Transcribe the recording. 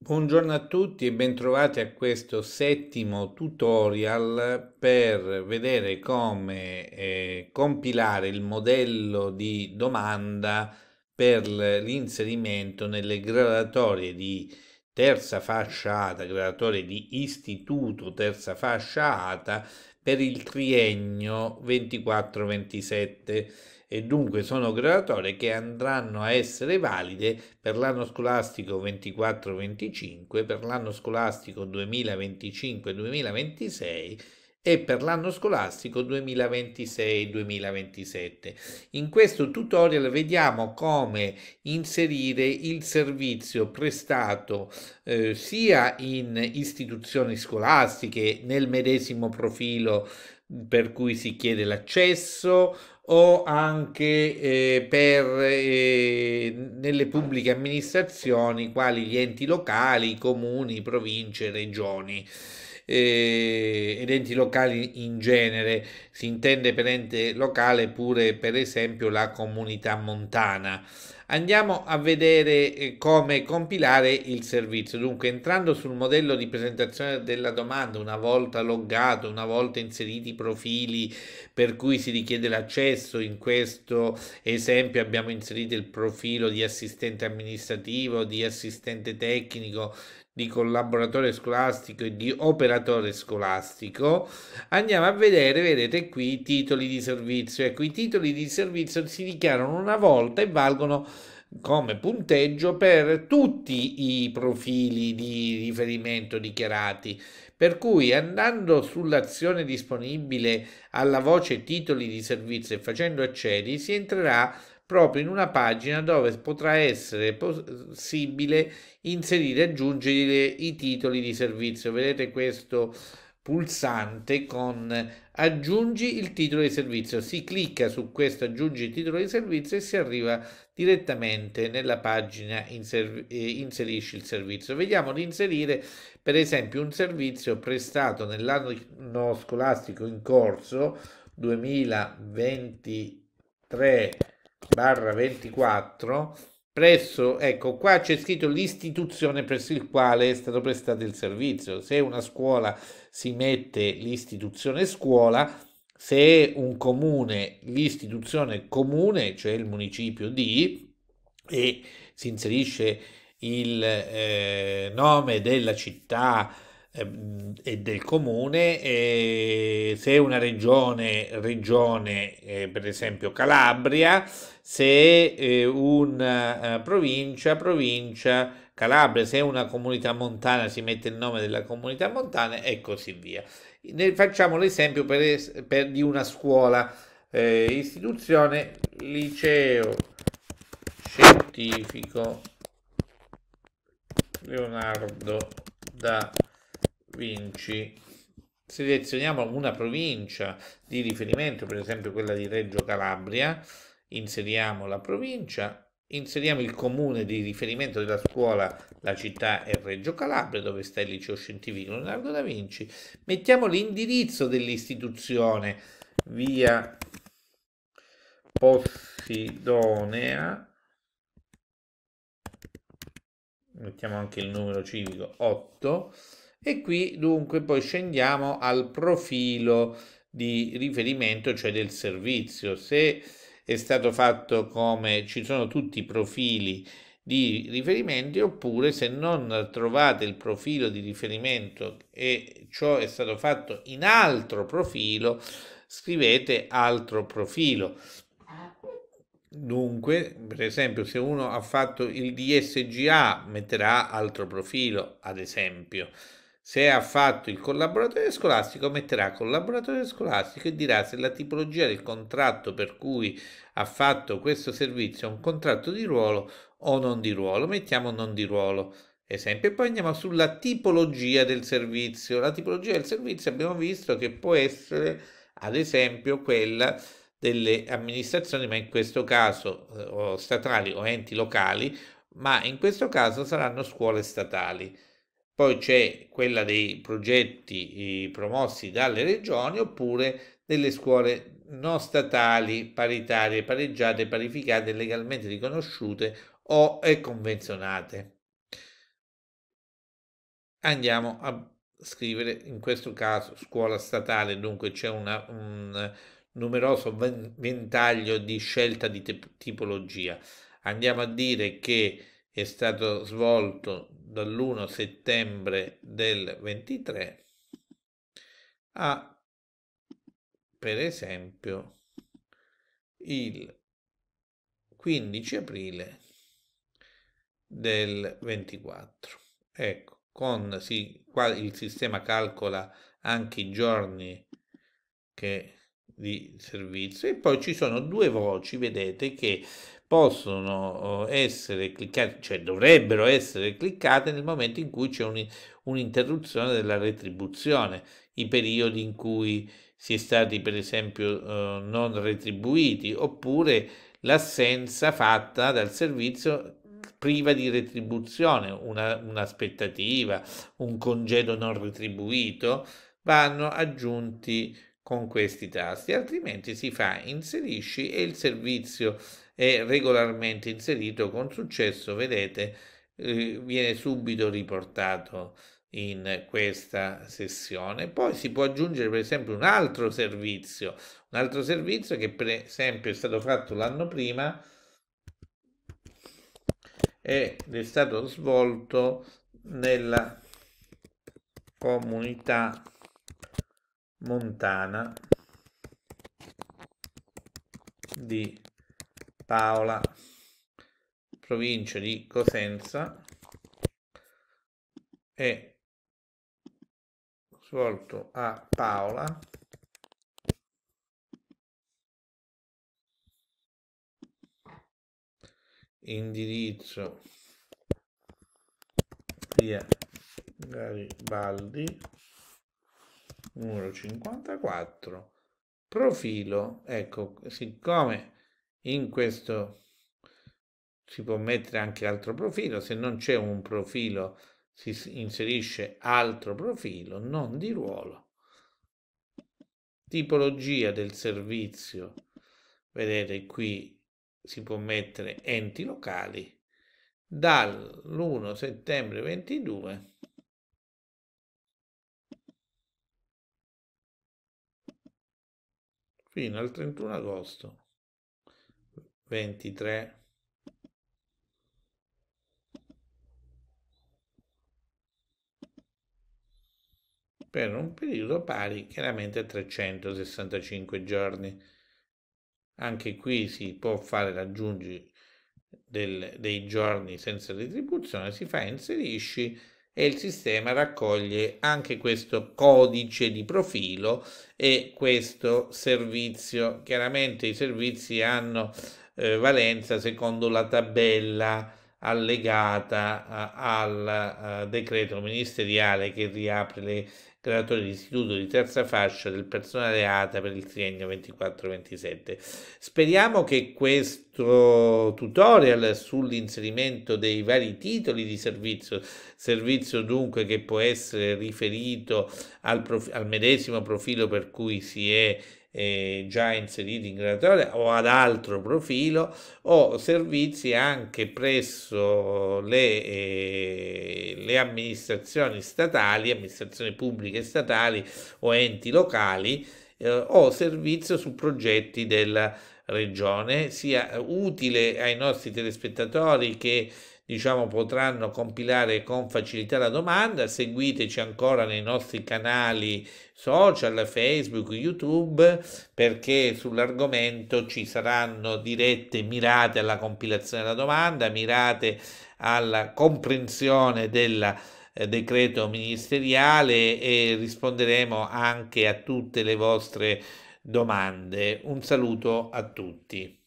Buongiorno a tutti e bentrovati a questo settimo tutorial per vedere come eh, compilare il modello di domanda per l'inserimento nelle graduatorie di terza fascia ATA, graduatorie di istituto terza fascia ATA per il triennio 24-27 e dunque sono graduatorie che andranno a essere valide per l'anno scolastico 24-25, per l'anno scolastico 2025-2026 e per l'anno scolastico 2026-2027. In questo tutorial vediamo come inserire il servizio prestato eh, sia in istituzioni scolastiche nel medesimo profilo mm, per cui si chiede l'accesso o anche eh, per, eh, nelle pubbliche amministrazioni quali gli enti locali, comuni, province, regioni eh, ed enti locali in genere, si intende per ente locale pure per esempio la comunità montana. Andiamo a vedere eh, come compilare il servizio. Dunque, entrando sul modello di presentazione della domanda, una volta loggato, una volta inseriti i profili per cui si richiede l'accesso, in questo esempio abbiamo inserito il profilo di assistente amministrativo, di assistente tecnico, di collaboratore scolastico e di operatore scolastico, andiamo a vedere, vedete qui i titoli di servizio. Ecco, i titoli di servizio si dichiarano una volta e valgono come punteggio per tutti i profili di riferimento dichiarati. Per cui andando sull'azione disponibile alla voce titoli di servizio e facendo accedi si entrerà proprio in una pagina dove potrà essere possibile inserire e aggiungere i titoli di servizio. Vedete questo pulsante con aggiungi il titolo di servizio. Si clicca su questo aggiungi il titolo di servizio e si arriva direttamente nella pagina inser eh, inserisci il servizio. Vediamo di inserire per esempio un servizio prestato nell'anno scolastico in corso 2023 barra 24 presso, ecco qua c'è scritto l'istituzione presso il quale è stato prestato il servizio. Se una scuola si mette l'istituzione scuola, se è un comune l'istituzione comune, cioè il municipio di, e si inserisce il eh, nome della città, eh, e del comune eh, se una regione, regione eh, per esempio Calabria se eh, una eh, provincia provincia Calabria se una comunità montana si mette il nome della comunità montana e così via ne facciamo l'esempio per, per, di una scuola eh, istituzione liceo scientifico Leonardo da Vinci selezioniamo una provincia di riferimento, per esempio quella di Reggio Calabria, inseriamo la provincia, inseriamo il comune di riferimento della scuola, la città è Reggio Calabria, dove sta il liceo scientifico Leonardo da Vinci, mettiamo l'indirizzo dell'istituzione via Possidonea, mettiamo anche il numero civico 8, e qui dunque poi scendiamo al profilo di riferimento, cioè del servizio. Se è stato fatto come ci sono tutti i profili di riferimento oppure se non trovate il profilo di riferimento e ciò è stato fatto in altro profilo, scrivete altro profilo. Dunque, per esempio, se uno ha fatto il DSGA metterà altro profilo, ad esempio. Se ha fatto il collaboratore scolastico, metterà collaboratore scolastico e dirà se la tipologia del contratto per cui ha fatto questo servizio è un contratto di ruolo o non di ruolo. Mettiamo non di ruolo. Esempio, poi andiamo sulla tipologia del servizio. La tipologia del servizio abbiamo visto che può essere, ad esempio, quella delle amministrazioni, ma in questo caso eh, o statali o enti locali, ma in questo caso saranno scuole statali. Poi c'è quella dei progetti promossi dalle regioni oppure delle scuole non statali, paritarie, pareggiate, parificate, legalmente riconosciute o convenzionate. Andiamo a scrivere in questo caso scuola statale, dunque c'è una, un numeroso ventaglio di scelta di tipologia. Andiamo a dire che è stato svolto dall'1 settembre del 23 a, per esempio, il 15 aprile del 24. Ecco, con si, qua il sistema calcola anche i giorni che di servizio e poi ci sono due voci, vedete, che possono oh, essere cliccate, cioè dovrebbero essere cliccate nel momento in cui c'è un'interruzione della retribuzione, i periodi in cui si è stati per esempio eh, non retribuiti oppure l'assenza fatta dal servizio priva di retribuzione, una, un'aspettativa, un congedo non retribuito, vanno aggiunti con questi tasti, altrimenti si fa inserisci e il servizio è regolarmente inserito con successo, vedete, eh, viene subito riportato in questa sessione. Poi si può aggiungere per esempio un altro servizio, un altro servizio che per esempio è stato fatto l'anno prima ed è stato svolto nella comunità Montana di Paola, provincia di Cosenza e svolto a Paola indirizzo via Garibaldi numero 54, profilo, ecco, siccome in questo si può mettere anche altro profilo, se non c'è un profilo si inserisce altro profilo, non di ruolo. Tipologia del servizio, vedete qui si può mettere enti locali, dall'1 settembre 22 fino al 31 agosto 23 per un periodo pari chiaramente a 365 giorni. Anche qui si può fare l'aggiungi del, dei giorni senza retribuzione, si fa inserisci e il sistema raccoglie anche questo codice di profilo e questo servizio. Chiaramente i servizi hanno eh, valenza secondo la tabella allegata eh, al eh, decreto ministeriale che riapre le creatore di istituto di terza fascia del personale ATA per il triennio 24-27. Speriamo che questo tutorial sull'inserimento dei vari titoli di servizio, servizio dunque che può essere riferito al, prof- al medesimo profilo per cui si è eh, già inseriti in graduatoria o ad altro profilo o servizi anche presso le, eh, le amministrazioni statali, amministrazioni pubbliche statali o enti locali eh, o servizio su progetti della regione sia utile ai nostri telespettatori che diciamo, potranno compilare con facilità la domanda. Seguiteci ancora nei nostri canali social, Facebook, YouTube, perché sull'argomento ci saranno dirette mirate alla compilazione della domanda, mirate alla comprensione del eh, decreto ministeriale e risponderemo anche a tutte le vostre domande. Un saluto a tutti.